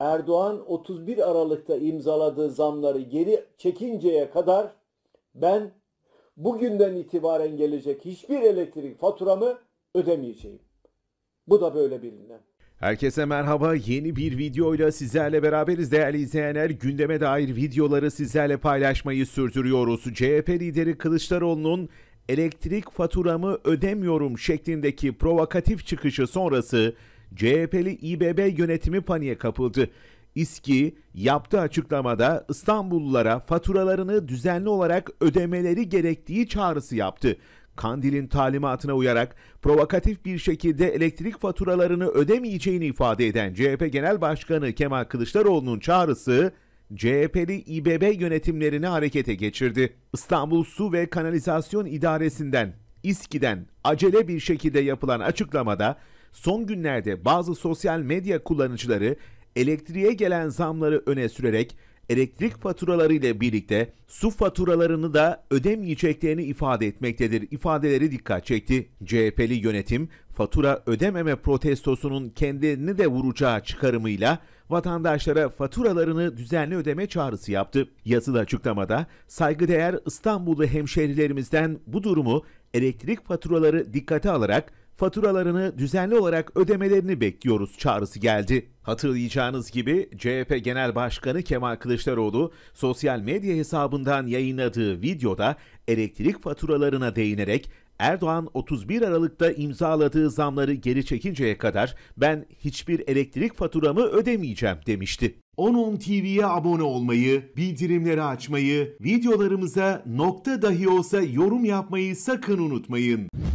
Erdoğan 31 Aralık'ta imzaladığı zamları geri çekinceye kadar ben bugünden itibaren gelecek hiçbir elektrik faturamı ödemeyeceğim. Bu da böyle bilinen. Herkese merhaba. Yeni bir videoyla sizlerle beraberiz değerli izleyenler. Gündeme dair videoları sizlerle paylaşmayı sürdürüyoruz. CHP lideri Kılıçdaroğlu'nun elektrik faturamı ödemiyorum şeklindeki provokatif çıkışı sonrası CHP'li İBB yönetimi paniğe kapıldı. İSKİ yaptığı açıklamada İstanbullulara faturalarını düzenli olarak ödemeleri gerektiği çağrısı yaptı. Kandil'in talimatına uyarak provokatif bir şekilde elektrik faturalarını ödemeyeceğini ifade eden CHP Genel Başkanı Kemal Kılıçdaroğlu'nun çağrısı CHP'li İBB yönetimlerini harekete geçirdi. İstanbul Su ve Kanalizasyon İdaresi'nden İSKİ'den acele bir şekilde yapılan açıklamada son günlerde bazı sosyal medya kullanıcıları elektriğe gelen zamları öne sürerek elektrik faturaları ile birlikte su faturalarını da ödemeyeceklerini ifade etmektedir. Ifadeleri dikkat çekti. CHP'li yönetim fatura ödememe protestosunun kendini de vuracağı çıkarımıyla vatandaşlara faturalarını düzenli ödeme çağrısı yaptı. Yazılı açıklamada saygıdeğer İstanbullu hemşehrilerimizden bu durumu elektrik faturaları dikkate alarak faturalarını düzenli olarak ödemelerini bekliyoruz çağrısı geldi. Hatırlayacağınız gibi CHP Genel Başkanı Kemal Kılıçdaroğlu sosyal medya hesabından yayınladığı videoda elektrik faturalarına değinerek Erdoğan 31 Aralık'ta imzaladığı zamları geri çekinceye kadar ben hiçbir elektrik faturamı ödemeyeceğim demişti. 10.10 TV'ye abone olmayı, bildirimleri açmayı, videolarımıza nokta dahi olsa yorum yapmayı sakın unutmayın.